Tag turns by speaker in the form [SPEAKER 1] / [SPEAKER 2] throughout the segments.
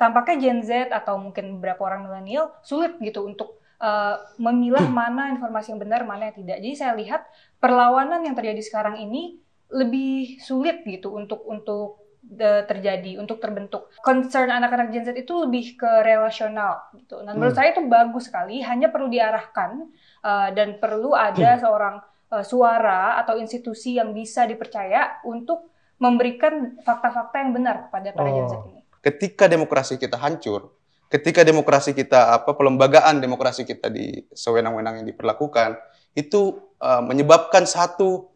[SPEAKER 1] tampaknya Gen Z atau mungkin beberapa orang milenial sulit gitu untuk uh, memilah mana informasi yang benar, mana yang tidak. Jadi saya lihat perlawanan yang terjadi sekarang ini lebih sulit gitu untuk untuk uh, terjadi, untuk terbentuk. Concern anak-anak Gen Z itu lebih ke relasional gitu. Dan nah, menurut hmm. saya itu bagus sekali, hanya perlu diarahkan uh, dan perlu ada hmm. seorang uh, suara atau institusi yang bisa dipercaya untuk memberikan fakta-fakta yang benar kepada para oh. Gen Z
[SPEAKER 2] oh. ini ketika demokrasi kita hancur, ketika demokrasi kita apa pelembagaan demokrasi kita di sewenang-wenang yang diperlakukan, itu uh, menyebabkan satu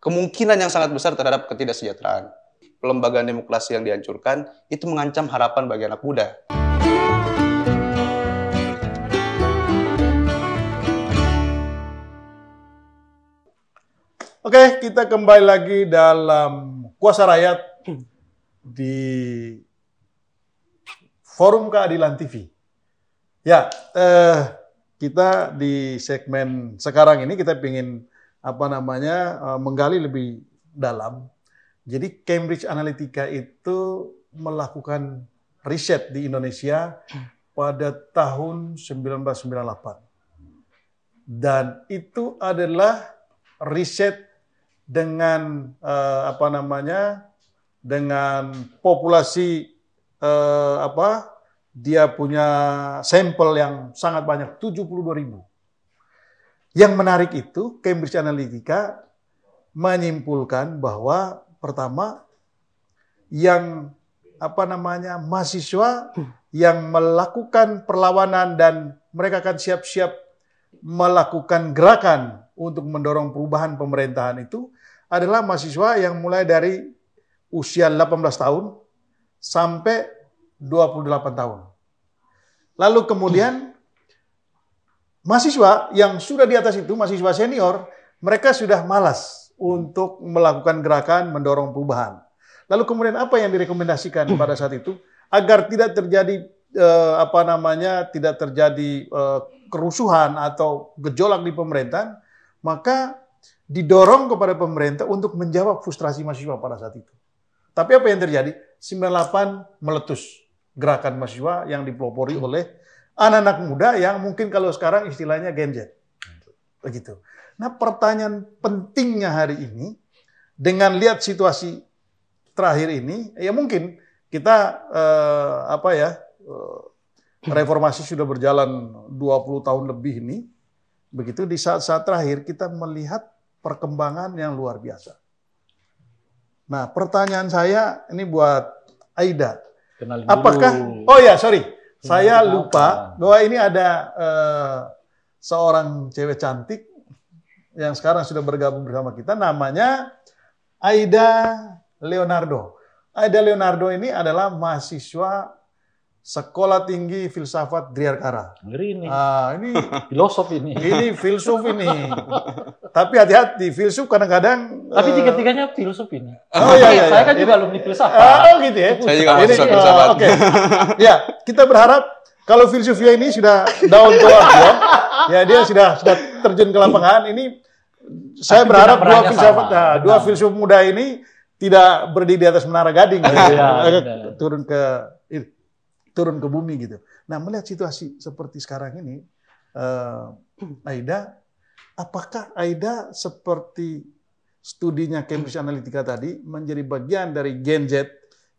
[SPEAKER 2] kemungkinan yang sangat besar terhadap ketidaksejahteraan. Pelembagaan demokrasi yang dihancurkan itu mengancam harapan
[SPEAKER 3] bagi anak muda. Oke, kita kembali lagi dalam Kuasa Rakyat di Forum Keadilan TV. Ya, eh, kita di segmen sekarang ini kita ingin apa namanya eh, menggali lebih dalam. Jadi Cambridge Analytica itu melakukan riset di Indonesia pada tahun 1998. Dan itu adalah riset dengan eh, apa namanya dengan populasi eh, apa dia punya sampel yang sangat banyak 72 ribu. Yang menarik itu Cambridge Analytica menyimpulkan bahwa pertama yang apa namanya mahasiswa yang melakukan perlawanan dan mereka akan siap-siap melakukan gerakan untuk mendorong perubahan pemerintahan itu adalah mahasiswa yang mulai dari usia 18 tahun sampai 28 tahun. Lalu kemudian mahasiswa yang sudah di atas itu, mahasiswa senior, mereka sudah malas untuk melakukan gerakan mendorong perubahan. Lalu kemudian apa yang direkomendasikan pada saat itu agar tidak terjadi eh, apa namanya tidak terjadi eh, kerusuhan atau gejolak di pemerintahan, maka didorong kepada pemerintah untuk menjawab frustrasi mahasiswa pada saat itu. Tapi apa yang terjadi? 98 meletus gerakan mahasiswa yang dipelopori oleh anak-anak muda yang mungkin kalau sekarang istilahnya Gen Z. Begitu. Nah pertanyaan pentingnya hari ini, dengan lihat situasi terakhir ini, ya mungkin kita eh, apa ya, eh, reformasi sudah berjalan 20 tahun lebih ini, begitu di saat-saat terakhir kita melihat perkembangan yang luar biasa. Nah, pertanyaan saya ini buat Aida. Kenalin Apakah Oh ya, sorry. Kenalin saya lupa bahwa ini ada uh, seorang cewek cantik yang sekarang sudah bergabung bersama kita namanya Aida Leonardo. Aida Leonardo ini adalah mahasiswa Sekolah Tinggi Filsafat Driarkara. Ngeri ini. Ah, ini filosof ini. Ini filsuf ini. Tapi hati-hati, filsuf kadang-kadang tapi eh. tiga-tiganya filosofi nih. Oh, iya, iya, iya, saya kan iya. juga alumni filsafat. Eh, oh gitu ya. Saya juga alumni eh, filsafat. Oke. Ya, kita berharap kalau filsufia ini sudah down to earth ya. Ya dia sudah sudah terjun ke lapangan ini saya Tapi berharap dua filsafat nah, dua filsuf muda ini tidak berdiri di atas menara gading gitu. ya, iya, iya, turun ke turun ke bumi gitu. Nah, melihat situasi seperti sekarang ini uh, Aida apakah Aida seperti studinya Cambridge Analytica tadi menjadi bagian dari Gen Z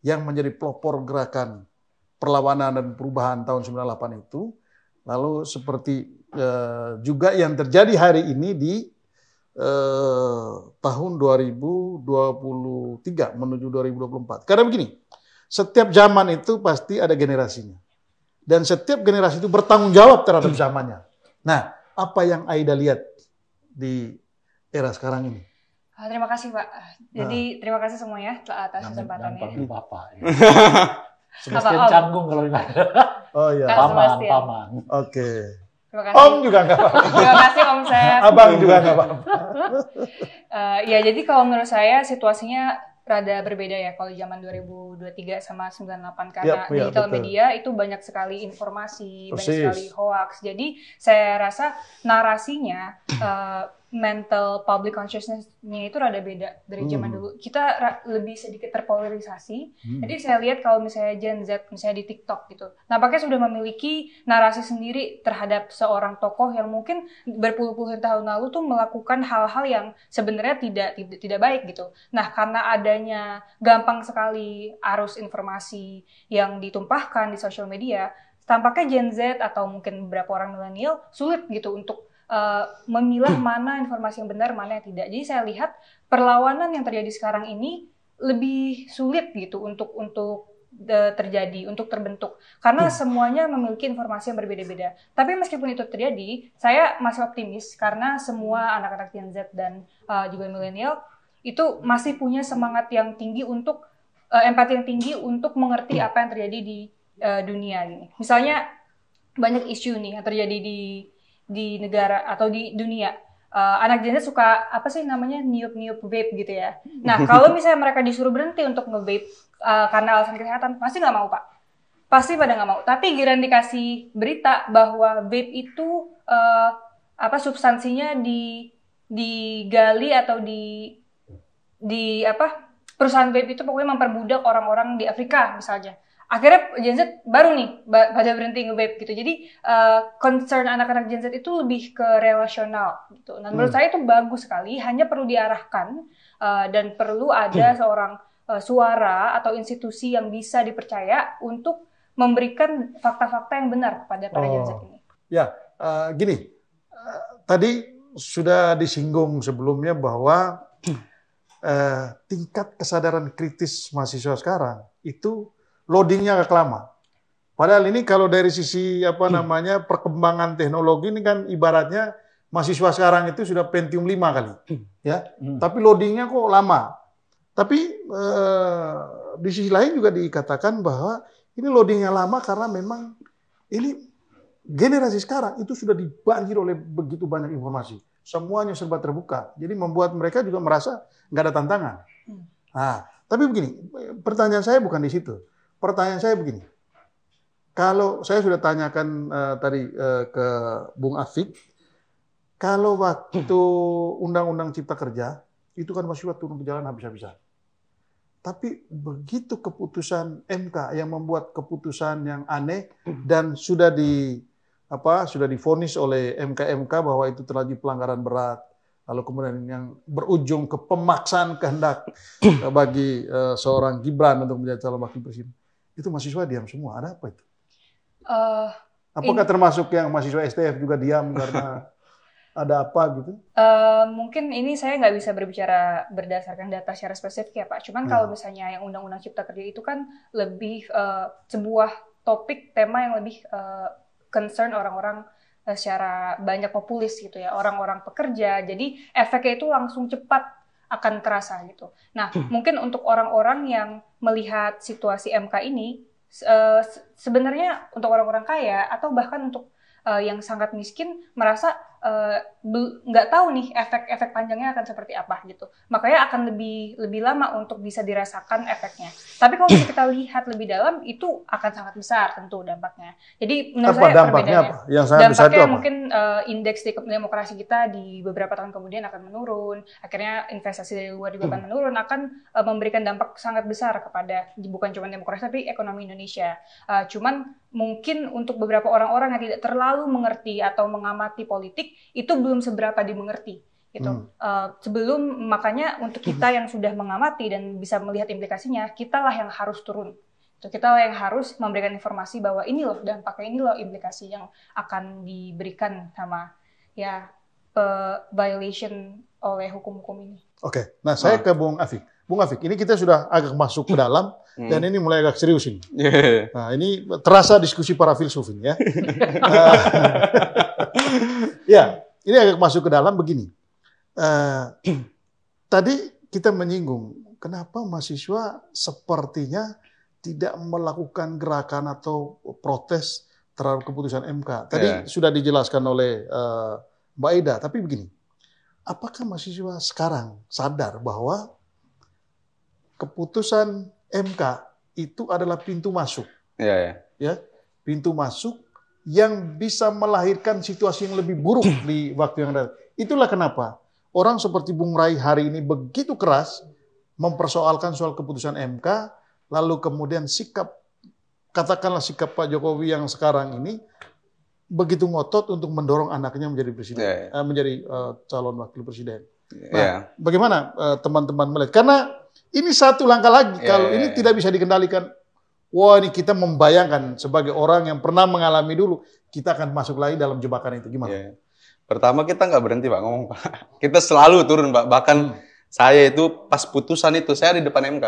[SPEAKER 3] yang menjadi pelopor gerakan perlawanan dan perubahan tahun 98 itu. Lalu seperti eh, juga yang terjadi hari ini di eh, tahun 2023 menuju 2024. Karena begini, setiap zaman itu pasti ada generasinya. Dan setiap generasi itu bertanggung jawab terhadap zamannya. Nah, apa yang Aida lihat di era sekarang ini?
[SPEAKER 1] Oh, terima kasih Pak. Jadi nah. terima kasih semuanya atas kesempatannya. Jangan
[SPEAKER 3] Bapak. Ya.
[SPEAKER 1] Sebastian Apa, canggung
[SPEAKER 3] kalau ini. Oh iya. Paman, Sebastian. paman. Oke. Okay.
[SPEAKER 1] Terima kasih. Om juga enggak apa-apa. Terima kasih Om Seth. Abang juga enggak apa-apa. uh, ya jadi kalau menurut saya situasinya rada berbeda ya kalau zaman 2023 sama 98 karena yep, iya, yep, iya, digital betul. media itu banyak sekali informasi, Persis. banyak sekali hoax. Jadi saya rasa narasinya uh, mental public consciousness-nya itu rada beda dari zaman hmm. dulu. Kita lebih sedikit terpolarisasi. Hmm. Jadi saya lihat kalau misalnya Gen Z misalnya di TikTok gitu, nampaknya sudah memiliki narasi sendiri terhadap seorang tokoh yang mungkin berpuluh-puluh tahun lalu tuh melakukan hal-hal yang sebenarnya tidak, tidak tidak baik gitu. Nah, karena adanya gampang sekali arus informasi yang ditumpahkan di sosial media, tampaknya Gen Z atau mungkin beberapa orang milenial sulit gitu untuk uh, memilah mana informasi yang benar, mana yang tidak. Jadi saya lihat perlawanan yang terjadi sekarang ini lebih sulit gitu untuk untuk eh, terjadi untuk terbentuk karena hmm. semuanya memiliki informasi yang berbeda-beda. Tapi meskipun itu terjadi, saya masih optimis karena semua anak-anak Gen Z dan uh, juga milenial itu masih punya semangat yang tinggi untuk uh, empati yang tinggi untuk mengerti apa yang terjadi di uh, dunia ini. Misalnya banyak isu nih yang terjadi di di negara atau di dunia uh, anak jenis suka apa sih namanya niup-niup vape gitu ya. Nah kalau misalnya mereka disuruh berhenti untuk ngevape vape uh, karena alasan kesehatan pasti nggak mau pak, pasti pada nggak mau. Tapi giliran dikasih berita bahwa vape itu uh, apa substansinya di digali atau di di apa perusahaan vape itu pokoknya memperbudak orang-orang di Afrika misalnya akhirnya Gen Z baru nih pada berhenti nge gitu. Jadi uh, concern anak-anak Gen Z itu lebih ke relasional gitu. Dan nah, menurut hmm. saya itu bagus sekali, hanya perlu diarahkan uh, dan perlu ada hmm. seorang uh, suara atau institusi yang bisa dipercaya untuk memberikan fakta-fakta yang benar kepada para oh. Gen Z oh.
[SPEAKER 3] ini. Ya, uh, gini. Uh, tadi sudah disinggung sebelumnya bahwa uh, tingkat kesadaran kritis mahasiswa sekarang itu loadingnya agak lama. Padahal ini kalau dari sisi apa hmm. namanya perkembangan teknologi ini kan ibaratnya mahasiswa sekarang itu sudah Pentium 5 kali, hmm. ya. Hmm. Tapi loadingnya kok lama. Tapi eh, di sisi lain juga dikatakan bahwa ini loadingnya lama karena memang ini generasi sekarang itu sudah dibanjir oleh begitu banyak informasi. Semuanya serba terbuka. Jadi membuat mereka juga merasa nggak ada tantangan. Hmm. Nah, tapi begini, pertanyaan saya bukan di situ pertanyaan saya begini. Kalau saya sudah tanyakan uh, tadi uh, ke Bung Afik, kalau waktu Undang-Undang Cipta Kerja itu kan masih waktu turun ke jalan habis-habisan. Tapi begitu keputusan MK yang membuat keputusan yang aneh dan sudah di apa sudah difonis oleh MK-MK bahwa itu terjadi pelanggaran berat, lalu kemudian yang berujung ke pemaksaan kehendak bagi uh, seorang Gibran untuk menjadi calon wakil presiden itu mahasiswa diam semua. Ada apa itu?
[SPEAKER 1] Uh, Apakah in... termasuk
[SPEAKER 3] yang mahasiswa STF juga diam karena
[SPEAKER 1] ada apa gitu? Uh, mungkin ini saya nggak bisa berbicara berdasarkan data secara spesifik ya Pak. Cuman kalau ya. misalnya yang Undang-Undang Cipta Kerja itu kan lebih uh, sebuah topik tema yang lebih uh, concern orang-orang secara banyak populis gitu ya orang-orang pekerja jadi efeknya itu langsung cepat akan terasa gitu. Nah, hmm. mungkin untuk orang-orang yang melihat situasi MK ini eh, sebenarnya untuk orang-orang kaya atau bahkan untuk eh, yang sangat miskin merasa Eh, nggak uh, tahu nih efek-efek panjangnya akan seperti apa gitu. Makanya akan lebih lebih lama untuk bisa dirasakan efeknya. Tapi kalau kita lihat lebih dalam itu akan sangat besar tentu dampaknya. Jadi menurut apa, saya ya. dampaknya apa? Yang sangat dampaknya besar itu apa? mungkin uh, indeks demokrasi kita di beberapa tahun kemudian akan menurun. Akhirnya investasi dari luar juga akan hmm. menurun. Akan uh, memberikan dampak sangat besar kepada bukan cuma demokrasi tapi ekonomi Indonesia. Uh, cuman mungkin untuk beberapa orang-orang yang tidak terlalu mengerti atau mengamati politik itu belum seberapa dimengerti gitu. Hmm. Uh, sebelum makanya untuk hmm. kita yang sudah mengamati dan bisa melihat implikasinya, kita lah yang harus turun. So, gitu, kita yang harus memberikan informasi bahwa ini loh dan pakai ini loh implikasi yang akan diberikan sama ya violation oleh hukum-hukum ini.
[SPEAKER 3] Oke, okay. nah saya ah. ke Bung Afik. Bung Afik, ini kita sudah agak masuk ke dalam hmm. dan ini mulai agak serius ini. Nah ini terasa diskusi para filsuf ini ya. Ah. Ya, ini agak masuk ke dalam begini. Uh, tadi kita menyinggung kenapa mahasiswa sepertinya tidak melakukan gerakan atau protes terhadap keputusan MK. Tadi yeah. sudah dijelaskan oleh uh, Mbak Ida, tapi begini. Apakah mahasiswa sekarang sadar bahwa keputusan MK itu adalah pintu masuk? Yeah, yeah. Ya, pintu masuk yang bisa melahirkan situasi yang lebih buruk hmm. di waktu yang datang. Itulah kenapa orang seperti Bung Rai hari ini begitu keras mempersoalkan soal keputusan MK, lalu kemudian sikap katakanlah sikap Pak Jokowi yang sekarang ini begitu ngotot untuk mendorong anaknya menjadi presiden, yeah, ya, ya. menjadi uh, calon wakil presiden. Nah, yeah. bagaimana eh, teman-teman uh, melihat? Karena ini satu langkah lagi. Yeah, kalau ya, ini tidak bisa dikendalikan Wah ini kita membayangkan sebagai orang yang pernah mengalami dulu, kita akan masuk lagi dalam jebakan itu. Gimana? Yeah.
[SPEAKER 2] Pertama kita nggak berhenti Pak ngomong Pak. Kita selalu turun Pak. Bahkan hmm. saya itu pas putusan itu, saya di depan MK.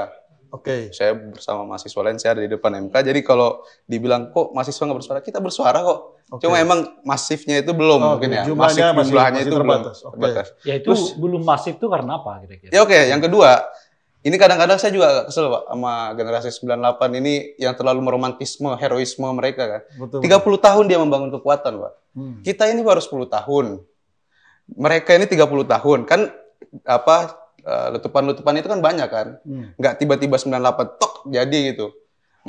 [SPEAKER 2] Oke. Okay. Saya bersama mahasiswa lain, saya ada di depan MK. Jadi kalau dibilang kok mahasiswa nggak bersuara, kita bersuara kok. Okay. Cuma emang masifnya itu belum oh, mungkin ya. Masif jumlahnya masih, masih itu terbatas. belum okay. terbatas.
[SPEAKER 3] Ya itu Terus, belum masif itu karena apa kira-kira?
[SPEAKER 2] Ya oke, okay. yang kedua ini kadang-kadang saya juga kesel Pak sama generasi 98 ini yang terlalu meromantisme, heroisme mereka kan. Betul, 30 Pak. tahun dia membangun kekuatan Pak. Hmm. Kita ini baru 10 tahun. Mereka ini 30 tahun. Kan apa eh, letupan-letupan itu kan banyak kan. Hmm. Nggak tiba-tiba 98 tok jadi gitu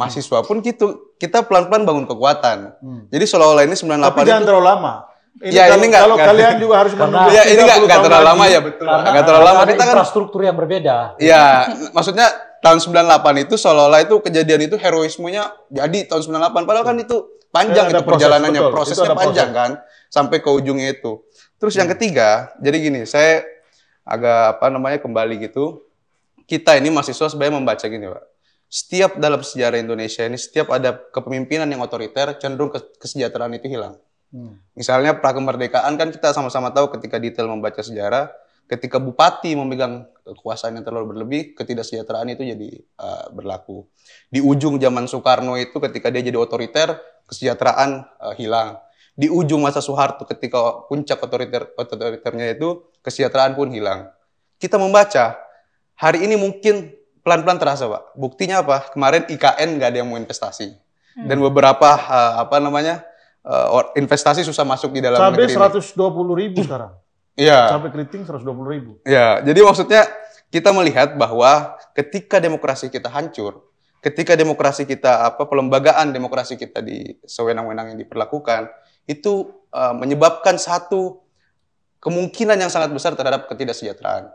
[SPEAKER 2] mahasiswa pun gitu. Kita pelan-pelan bangun kekuatan. Hmm. Jadi seolah-olah ini 98 Tapi jangan itu,
[SPEAKER 3] terlalu lama. Ini ya, kalau, ini enggak, kalau enggak, kalian juga harus menunggu. Ya, ini enggak, enggak terlalu lama ya, betul. Karena, enggak terlalu lama. Kita kan infrastruktur yang berbeda.
[SPEAKER 2] Iya, maksudnya tahun 98 itu seolah-olah itu kejadian itu heroismenya jadi tahun 98 padahal kan itu panjang iya, itu proses, perjalanannya, betul. prosesnya itu panjang proses. kan sampai ke ujungnya itu. Terus hmm. yang ketiga, jadi gini, saya agak apa namanya kembali gitu. Kita ini mahasiswa sebenarnya membaca gini, Pak. Setiap dalam sejarah Indonesia ini setiap ada kepemimpinan yang otoriter cenderung kesejahteraan itu hilang Hmm. Misalnya Misalnya kemerdekaan kan kita sama-sama tahu ketika detail membaca sejarah, ketika bupati memegang kekuasaan yang terlalu berlebih, ketidaksejahteraan itu jadi uh, berlaku. Di ujung zaman Soekarno itu ketika dia jadi otoriter, kesejahteraan uh, hilang. Di ujung masa Soeharto ketika puncak otoriter otoriternya itu kesejahteraan pun hilang. Kita membaca hari ini mungkin pelan-pelan terasa, Pak. Buktinya apa? Kemarin IKN nggak ada yang mau investasi. Hmm. Dan beberapa uh, apa namanya? Eh, investasi susah masuk di dalam Cabai negeri. Cabai
[SPEAKER 3] 120 ribu sekarang. Iya. Cabai keriting 120 ribu.
[SPEAKER 2] Iya. Jadi maksudnya kita melihat bahwa ketika demokrasi kita hancur, ketika demokrasi kita apa pelembagaan demokrasi kita di sewenang-wenang yang diperlakukan, itu uh, menyebabkan satu kemungkinan yang sangat besar terhadap ketidaksejahteraan.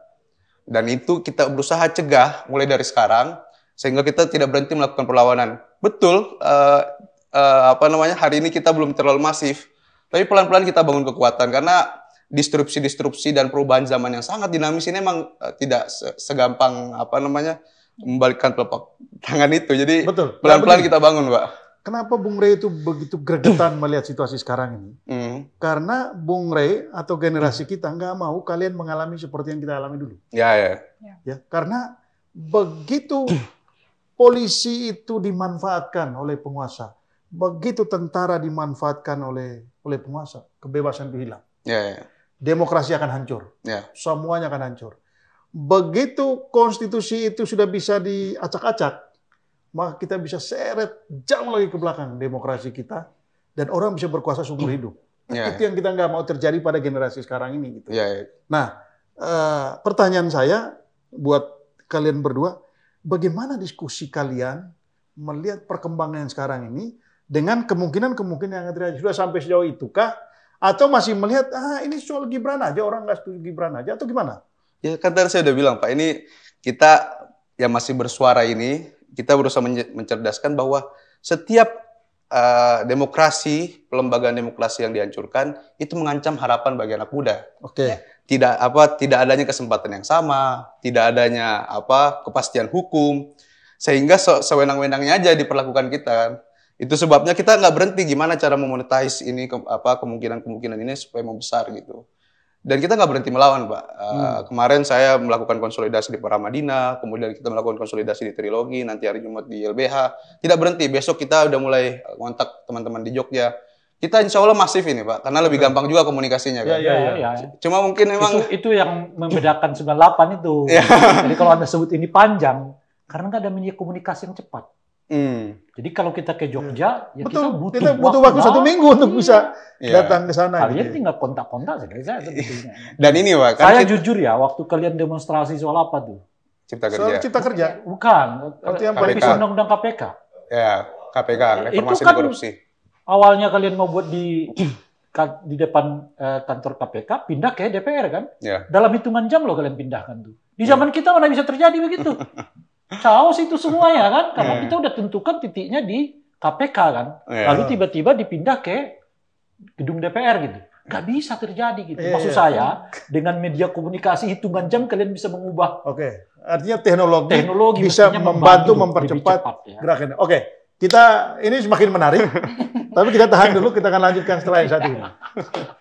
[SPEAKER 2] Dan itu kita berusaha cegah mulai dari sekarang sehingga kita tidak berhenti melakukan perlawanan. Betul, uh, uh, apa namanya hari ini kita belum terlalu masif, tapi pelan-pelan kita bangun kekuatan karena disrupsi-disrupsi dan perubahan zaman yang sangat dinamis ini memang uh, eh, tidak se segampang apa namanya membalikkan telapak tangan itu. Jadi pelan-pelan kita bangun, Pak.
[SPEAKER 3] Kenapa Bung Rey itu begitu gregetan melihat situasi sekarang ini? Mm. Karena Bung Rey atau generasi kita nggak mau kalian mengalami seperti yang kita alami dulu.
[SPEAKER 2] Ya, ya. Ya,
[SPEAKER 3] ya karena begitu polisi itu dimanfaatkan oleh penguasa begitu tentara dimanfaatkan oleh oleh penguasa, kebebasan itu hilang. Ya, ya. Demokrasi akan hancur. Ya. Semuanya akan hancur. Begitu konstitusi itu sudah bisa diacak-acak, maka kita bisa seret jauh lagi ke belakang demokrasi kita dan orang bisa berkuasa seumur hmm. hidup. Ya, ya, itu yang kita nggak mau terjadi pada generasi sekarang ini. Gitu. Ya, ya. Nah, eh, pertanyaan saya buat kalian berdua, bagaimana diskusi kalian melihat perkembangan yang sekarang ini dengan kemungkinan-kemungkinan yang terjadi. Sudah sampai sejauh itukah? Atau masih melihat, ah ini soal Gibran aja, orang nggak setuju Gibran aja, atau gimana?
[SPEAKER 2] Ya kan tadi saya udah bilang Pak, ini kita yang masih bersuara ini, kita berusaha mencerdaskan bahwa setiap uh, demokrasi, pelembagaan demokrasi yang dihancurkan, itu mengancam harapan bagi anak muda. Oke. Okay. Ya, tidak apa, tidak adanya kesempatan yang sama, tidak adanya apa kepastian hukum, sehingga sewenang-wenangnya aja diperlakukan kita itu sebabnya kita nggak berhenti gimana cara memonetize ini ke, apa kemungkinan-kemungkinan ini supaya membesar gitu dan kita nggak berhenti melawan pak uh, kemarin saya melakukan konsolidasi di Paramadina kemudian kita melakukan konsolidasi di Trilogi nanti hari Jumat di LBH tidak berhenti besok kita udah mulai kontak teman-teman di Jogja kita insya Allah masif ini pak karena lebih gampang juga komunikasinya kan. Ya, ya, ya. ya.
[SPEAKER 3] Cuma mungkin memang itu, itu yang membedakan 98 itu. Ya. Jadi kalau anda sebut ini panjang karena nggak ada media komunikasi yang cepat. Hmm. Jadi kalau kita ke Jogja, iya. ya Betul. kita butuh, kita butuh waktu, waktu satu minggu untuk iya. bisa datang ke sana. Kalian gitu. tinggal kontak-kontak saja. Saya Dan ini Pak. Kan saya kita... jujur ya, waktu kalian demonstrasi soal apa tuh? Cipta kerja. Soal cipta kerja. Bukan. Waktu yang KPK. undang-undang KPK.
[SPEAKER 2] Ya, KPK, eh, Itu kan korupsi.
[SPEAKER 3] Awalnya kalian mau buat di di depan eh, kantor KPK pindah ke DPR kan? Ya. Dalam hitungan jam loh kalian pindahkan tuh. Di zaman ya. kita mana bisa terjadi begitu? Chaos itu semua ya kan? Karena iya. kita udah tentukan titiknya di KPK kan. Iya. Lalu tiba-tiba dipindah ke gedung DPR gitu. Gak bisa terjadi gitu. Iya, Maksud saya dengan media komunikasi hitungan jam kalian bisa mengubah. Oke. Artinya teknologi, teknologi bisa membantu, membantu mempercepat cepat, ya. gerakannya Oke. Kita ini semakin menarik. tapi kita tahan dulu, kita akan lanjutkan setelah yang satu ini.